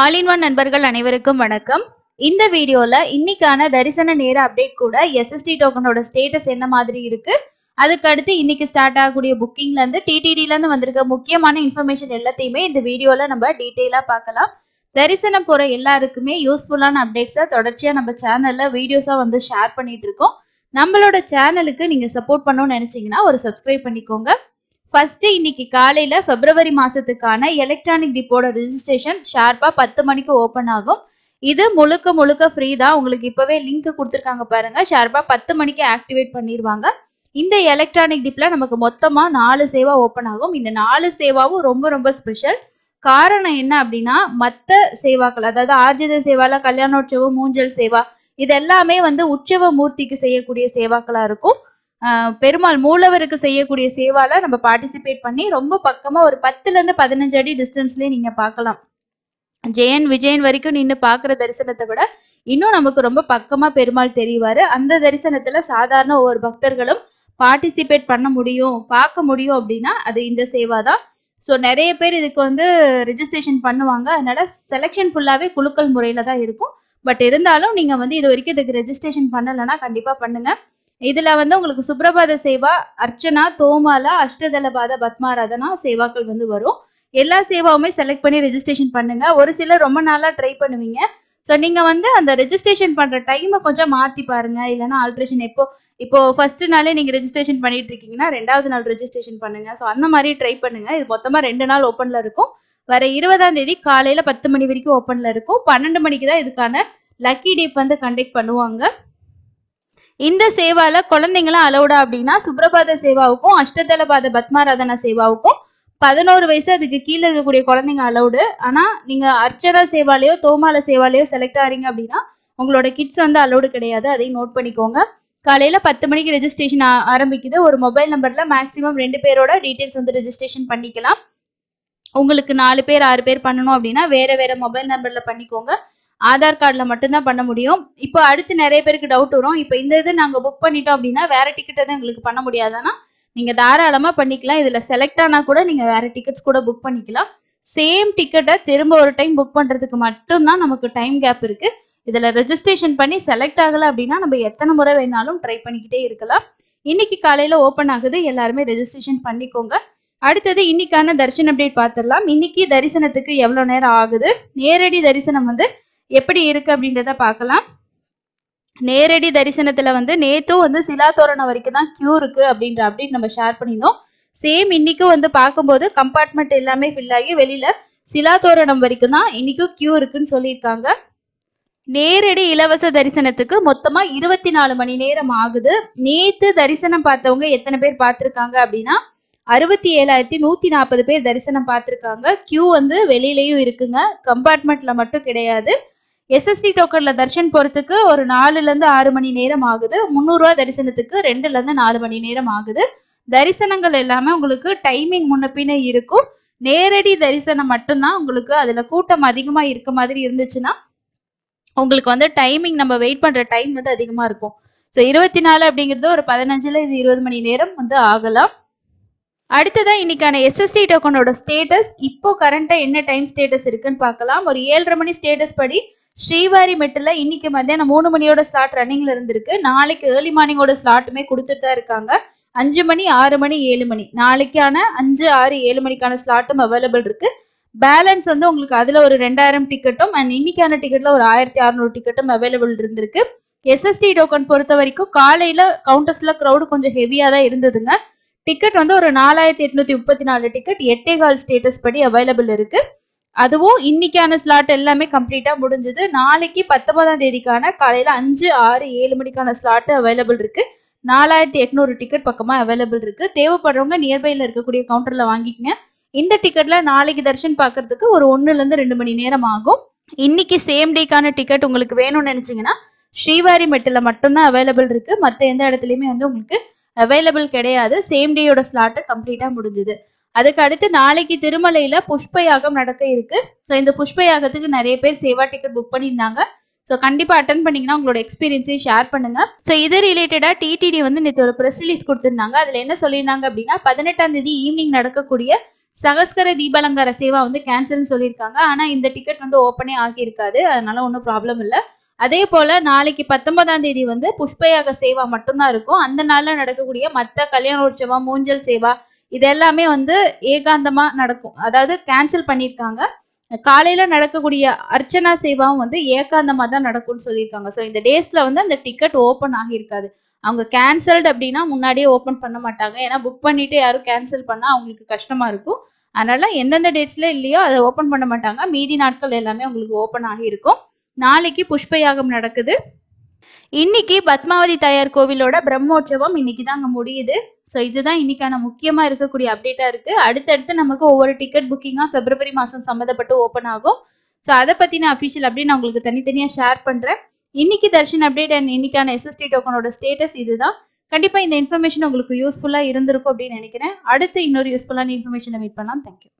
all in one நண்பர்கள் அனைவருக்கும் வணக்கம் இந்த வீடியோல இன்னைக்கான தரிசன நேர அப்டேட் கூட எஸ்எஸ்டி டோக்கனோட ஸ்டேட்டஸ் என்ன மாதிரி இருக்கு அதுக்கு அடுத்து இன்னைக்கு ஸ்டார்ட் ஆகக்கூடிய புக்கிங்ல இருந்து டிடிடில இருந்து வந்திருக்க முக்கியமான இன்ஃபர்மேஷன் எல்லாத்தையுமே இந்த வீடியோல நம்ம டீட்டெயிலா பார்க்கலாம் தரிசனம் போற எல்லாருக்குமே யூஸ்ஃபுல்லான அப்டேட்ஸை தொடர்ச்சியா நம்ம சேனல்ல வீடியோஸா வந்து ஷேர் பண்ணிட்டு இருக்கோம் நம்மளோட சேனலுக்கு நீங்க சப்போர்ட் பண்ணணும்னு நினைச்சீங்கன்னா ஒரு சப்ஸ்கிரைப் பண்ணிக்கோங்க ஃபர்ஸ்ட் இன்னைக்கு காலையில பிப்ரவரி மாசத்துக்கான எலக்ட்ரானிக் டிப்போட ரிஜிஸ்ட்ரேஷன் ஷார்ப்பா பத்து மணிக்கு ஓபன் ஆகும் இது முழுக்க முழுக்க ஃப்ரீ தான் உங்களுக்கு இப்பவே லிங்க் கொடுத்துருக்காங்க பாருங்க ஷார்ப்பா பத்து மணிக்கு ஆக்டிவேட் பண்ணிடுவாங்க இந்த எலக்ட்ரானிக் டிப்பில் நமக்கு மொத்தமாக நாலு சேவா ஓப்பன் ஆகும் இந்த நாலு சேவாவும் ரொம்ப ரொம்ப ஸ்பெஷல் காரணம் என்ன அப்படின்னா மற்ற சேவாக்கள் அதாவது ஆர்ஜித சேவால கல்யாணோற்சவம் மூஞ்சல் சேவா இது எல்லாமே வந்து உற்சவ மூர்த்திக்கு செய்யக்கூடிய சேவாக்களா இருக்கும் பெருமாள் மூலவருக்கு செய்யக்கூடிய சேவால நம்ம பார்ட்டிசிபேட் பண்ணி ரொம்ப பக்கமா ஒரு பத்துல இருந்து பதினஞ்சு அடி டிஸ்டன்ஸ்லயே நீங்க பார்க்கலாம் ஜெயன் விஜயன் வரைக்கும் நின்று பார்க்குற தரிசனத்தை விட இன்னும் நமக்கு ரொம்ப பக்கமாக பெருமாள் தெரிவார் அந்த தரிசனத்தில் சாதாரண ஒவ்வொரு பக்தர்களும் பார்ட்டிசிபேட் பண்ண முடியும் பார்க்க முடியும் அப்படின்னா அது இந்த சேவா தான் ஸோ நிறைய பேர் இதுக்கு வந்து ரிஜிஸ்ட்ரேஷன் பண்ணுவாங்க அதனால செலெக்ஷன் ஃபுல்லாகவே குழுக்கள் முறையில் தான் இருக்கும் பட் இருந்தாலும் நீங்கள் வந்து இது வரைக்கும் இதுக்கு ரெஜிஸ்ட்ரேஷன் பண்ணலைன்னா கண்டிப்பாக பண்ணுங்கள் இதுல வந்து உங்களுக்கு சுப்ரபாத சேவா அர்ச்சனா தோமாலா அஷ்டதலபாத பத்மாராதனா சேவாக்கள் வந்து வரும் எல்லா சேவாவுமே செலக்ட் பண்ணி ரெஜிஸ்ட்ரேஷன் பண்ணுங்க ஒரு சிலர் ரொம்ப நாளா ட்ரை பண்ணுவீங்க ஸோ நீங்க வந்து அந்த ரெஜிஸ்ட்ரேஷன் பண்ற டைமை கொஞ்சம் மாத்தி பாருங்க இல்லைன்னா ஆல்ட்ரேஷன் எப்போ இப்போ ஃபர்ஸ்ட் நாளே நீங்க ரெஜிஸ்ட்ரேஷன் பண்ணிட்டு இருக்கீங்கன்னா ரெண்டாவது நாள் ரெஜிஸ்ட்ரேஷன் பண்ணுங்க ஸோ அந்த மாதிரி ட்ரை பண்ணுங்க இது மொத்தமா ரெண்டு நாள் ஓப்பன்ல இருக்கும் வர இருபதாம் தேதி காலையில பத்து மணி வரைக்கும் ஓப்பன்ல இருக்கும் பன்னெண்டு மணிக்கு தான் இதுக்கான லக்கி டீப் வந்து கண்டக்ட் பண்ணுவாங்க இந்த சேவால குழந்தைங்களாம் அலௌடா அப்படின்னா சுப்ரபாத சேவாவுக்கும் அஷ்டதல பாத பத்மாராதனா சேவாவுக்கும் பதினோரு வயசு அதுக்கு கீழே இருக்கக்கூடிய குழந்தைங்க அலௌடு ஆனா நீங்க அர்ச்சனா சேவாலையோ தோமால சேவாலையோ செலக்ட் ஆறீங்க அப்படின்னா உங்களோட கிட்ஸ் வந்து அலௌடு கிடையாது அதையும் நோட் பண்ணிக்கோங்க காலையில பத்து மணிக்கு ரெஜிஸ்ட்ரேஷன் ஆரம்பிக்குது ஒரு மொபைல் நம்பர்ல மேக்சிமம் ரெண்டு பேரோட டீட்டெயில்ஸ் வந்து ரெஜிஸ்ட்ரேஷன் பண்ணிக்கலாம் உங்களுக்கு நாலு பேர் ஆறு பேர் பண்ணணும் அப்படின்னா வேற வேற மொபைல் நம்பர்ல பண்ணிக்கோங்க ஆதார் கார்டில் மட்டும்தான் பண்ண முடியும் இப்போ அடுத்து நிறைய பேருக்கு டவுட் வரும் இப்போ இந்த இது நாங்கள் புக் பண்ணிட்டோம் அப்படின்னா வேற டிக்கெட் எதுவும் எங்களுக்கு பண்ண முடியாதானா நீங்கள் தாராளமாக பண்ணிக்கலாம் இதில் செலக்ட் ஆனால் கூட நீங்கள் வேற டிக்கெட்ஸ் கூட புக் பண்ணிக்கலாம் சேம் டிக்கெட்டை திரும்ப ஒரு டைம் புக் பண்ணுறதுக்கு மட்டும்தான் நமக்கு டைம் கேப் இருக்குது இதில் ரெஜிஸ்ட்ரேஷன் பண்ணி செலக்ட் ஆகலை அப்படின்னா நம்ம எத்தனை முறை வேணாலும் ட்ரை பண்ணிக்கிட்டே இருக்கலாம் இன்னைக்கு காலையில் ஓப்பன் ஆகுது எல்லாருமே ரெஜிஸ்ட்ரேஷன் பண்ணிக்கோங்க அடுத்தது இன்னைக்கான தர்ஷன் அப்டேட் பார்த்துடலாம் இன்னைக்கு தரிசனத்துக்கு எவ்வளோ நேரம் ஆகுது நேரடி தரிசனம் வந்து எப்படி இருக்கு அப்படின்றத பார்க்கலாம் நேரடி தரிசனத்துல வந்து நேத்தும் வந்து சிலா தோரணம் வரைக்கும் தான் கியூ இருக்கு அப்படின்ற அப்படின்னு நம்ம ஷேர் பண்ணியிருந்தோம் சேம் இன்னைக்கும் வந்து பார்க்கும்போது கம்பார்ட்மெண்ட் எல்லாமே ஃபில் ஆகி வெளியில சிலா தோரணம் வரைக்கும் தான் இன்னைக்கும் கியூ இருக்குன்னு சொல்லியிருக்காங்க நேரடி இலவச தரிசனத்துக்கு மொத்தமா இருபத்தி நாலு மணி நேரம் ஆகுது நேத்து தரிசனம் பார்த்தவங்க எத்தனை பேர் பார்த்துருக்காங்க அப்படின்னா அறுபத்தி ஏழாயிரத்தி நூத்தி நாற்பது பேர் தரிசனம் பார்த்துருக்காங்க கியூ வந்து வெளியிலயும் இருக்குங்க கம்பார்ட்மெண்ட்ல மட்டும் கிடையாது எஸ்எஸ்டி டோக்கன்ல தர்ஷன் போறதுக்கு ஒரு நாலுல இருந்து ஆறு மணி நேரம் ஆகுது முந்நூறுரூவா தரிசனத்துக்கு ரெண்டுல இருந்து நாலு மணி நேரம் ஆகுது தரிசனங்கள் எல்லாமே உங்களுக்கு டைமிங் முன்னப்பின்னு இருக்கும் நேரடி தரிசனம் மட்டும்தான் உங்களுக்கு அதுல கூட்டம் அதிகமா இருக்க மாதிரி இருந்துச்சுன்னா உங்களுக்கு வந்து டைமிங் நம்ம வெயிட் பண்ற டைம் வந்து அதிகமா இருக்கும் ஸோ இருபத்தி நாலு அப்படிங்கிறது ஒரு பதினஞ்சுல இது இருபது மணி நேரம் வந்து ஆகலாம் அடுத்ததான் இன்னைக்கான எஸ்எஸ்டி டோக்கனோட ஸ்டேட்டஸ் இப்போ கரண்டா என்ன டைம் ஸ்டேட்டஸ் இருக்குன்னு பார்க்கலாம் ஒரு ஏழரை மணி ஸ்டேட்டஸ் படி ஸ்ரீவாரி மெட்டில் இன்னைக்கு மத்தியானம் மூணு மணியோட ஸ்லாட் ரன்னிங்ல இருந்திருக்கு நாளைக்கு ஏர்லி மார்னிங்கோட ஸ்லாட்டுமே கொடுத்துட்டு தான் இருக்காங்க அஞ்சு மணி ஆறு மணி ஏழு மணி நாளைக்கான அஞ்சு ஆறு ஏழு மணிக்கான ஸ்லாட்டும் அவைலபிள் இருக்கு பேலன்ஸ் வந்து உங்களுக்கு அதில் ஒரு ரெண்டாயிரம் டிக்கெட்டும் அண்ட் இன்னைக்கான டிக்கெட்டில் ஒரு ஆயிரத்தி அறநூறு டிக்கெட்டும் அவைலபிள் இருந்திருக்கு எஸ்எஸ்டி டோக்கன் பொறுத்த வரைக்கும் காலையில் கவுண்டர்ஸில் க்ரௌடு கொஞ்சம் ஹெவியாக தான் இருந்ததுங்க டிக்கெட் வந்து ஒரு நாலாயிரத்தி எட்நூத்தி முப்பத்தி நாலு டிக்கெட் எட்டே கால் ஸ்டேட்டஸ் படி அவைலபிள் இருக்குது அதுவும் இன்னைக்கான ஸ்லாட் எல்லாமே கம்ப்ளீட்டாக முடிஞ்சது நாளைக்கு பத்தொன்பதாம் தேதிக்கான காலையில் அஞ்சு ஆறு ஏழு மணிக்கான ஸ்லாட் அவைலபிள் இருக்கு நாலாயிரத்தி எட்நூறு டிக்கெட் பக்கமாக அவைலபிள் இருக்கு தேவைப்படுறவங்க நியர்பையில் இருக்கக்கூடிய கவுண்டரில் வாங்கிக்கங்க இந்த டிக்கெட்ல நாளைக்கு தர்ஷன் பார்க்கறதுக்கு ஒரு ஒன்றுலேருந்து ரெண்டு மணி நேரம் ஆகும் இன்னைக்கு சேம் டேக்கான டிக்கெட் உங்களுக்கு வேணும்னு நினச்சிங்கன்னா ஸ்ரீவாரி மெட்டில் மட்டும்தான் அவைலபிள் இருக்கு மற்ற எந்த இடத்துலையுமே வந்து உங்களுக்கு அவைலபிள் கிடையாது சேம் டேயோட ஸ்லாட்டு கம்ப்ளீட்டாக முடிஞ்சுது அதுக்கு அடுத்து நாளைக்கு திருமலையில புஷ்ப யாகம் நடக்க இருக்கு ஸோ இந்த புஷ்ப யாகத்துக்கு நிறைய பேர் சேவா டிக்கெட் புக் பண்ணியிருந்தாங்க ஸோ கண்டிப்பாக அட்டன் பண்ணீங்கன்னா உங்களோட எக்ஸ்பீரியன்ஸையும் ஷேர் பண்ணுங்க ஸோ இது ரிலேட்டடாக டிடிடி வந்து நேற்று ஒரு ப்ரெஸ் ரிலீஸ் கொடுத்துருந்தாங்க அதில் என்ன சொல்லியிருந்தாங்க அப்படின்னா பதினெட்டாம் தேதி ஈவினிங் நடக்கக்கூடிய சகஸ்கர தீபாலங்கார சேவா வந்து கேன்சல்னு சொல்லியிருக்காங்க ஆனால் இந்த டிக்கெட் வந்து ஓப்பனே ஆகியிருக்காது அதனால ஒன்றும் ப்ராப்ளம் இல்லை அதே போல் நாளைக்கு பத்தொன்பதாம் தேதி வந்து புஷ்பயாக சேவா மட்டும்தான் இருக்கும் அந்த நாளில் நடக்கக்கூடிய மற்ற கல்யாண உற்சவம் மூஞ்சல் சேவா இது எல்லாமே வந்து ஏகாந்தமா நடக்கும் அதாவது கேன்சல் பண்ணியிருக்காங்க காலையில நடக்கக்கூடிய அர்ச்சனா சேவாவும் வந்து ஏகாந்தமா தான் நடக்கும்னு சொல்லியிருக்காங்க ஸோ இந்த டேஸ்ல வந்து அந்த டிக்கெட் ஓப்பன் ஆகியிருக்காது அவங்க கேன்சல்டு அப்படின்னா முன்னாடியே ஓப்பன் பண்ண மாட்டாங்க ஏன்னா புக் பண்ணிட்டு யாரும் கேன்சல் பண்ணா அவங்களுக்கு கஷ்டமா இருக்கும் அதனால எந்தெந்த டேட்ஸ்ல இல்லையோ அதை ஓப்பன் பண்ண மாட்டாங்க மீதி நாட்கள் எல்லாமே உங்களுக்கு ஓப்பன் ஆகியிருக்கும் நாளைக்கு புஷ்ப யாகம் நடக்குது இன்னைக்கு பத்மாவதி தாயார் கோவிலோட பிரம்மோற்சவம் இன்னைக்கு அங்க முடியுது ஸோ இதுதான் இன்னைக்கான முக்கியமா இருக்கக்கூடிய அப்டேட்டா இருக்கு அடுத்தடுத்து நமக்கு ஒவ்வொரு டிக்கெட் புக்கிங்கா பிப்ரவரி மாசம் சம்மந்தப்பட்டு ஓப்பன் ஆகும் ஸோ அதை பத்தின அபிஷியல் அப்படின்னு நான் உங்களுக்கு தனித்தனியா ஷேர் பண்றேன் இன்னைக்கு தர்ஷன் அப்டேட் அண்ட் இன்னைக்கான எஸ்எஸ்டி டோக்கனோட ஸ்டேட்டஸ் இதுதான் கண்டிப்பா இந்த இன்ஃபர்மேஷன் உங்களுக்கு யூஸ்ஃபுல்லா இருந்திருக்கும் அப்படின்னு நினைக்கிறேன் அடுத்து இன்னொரு யூஸ்ஃபுல்லான இன்ஃபர்மேஷனை மீட் பண்ணலாம் தேங்க்யூ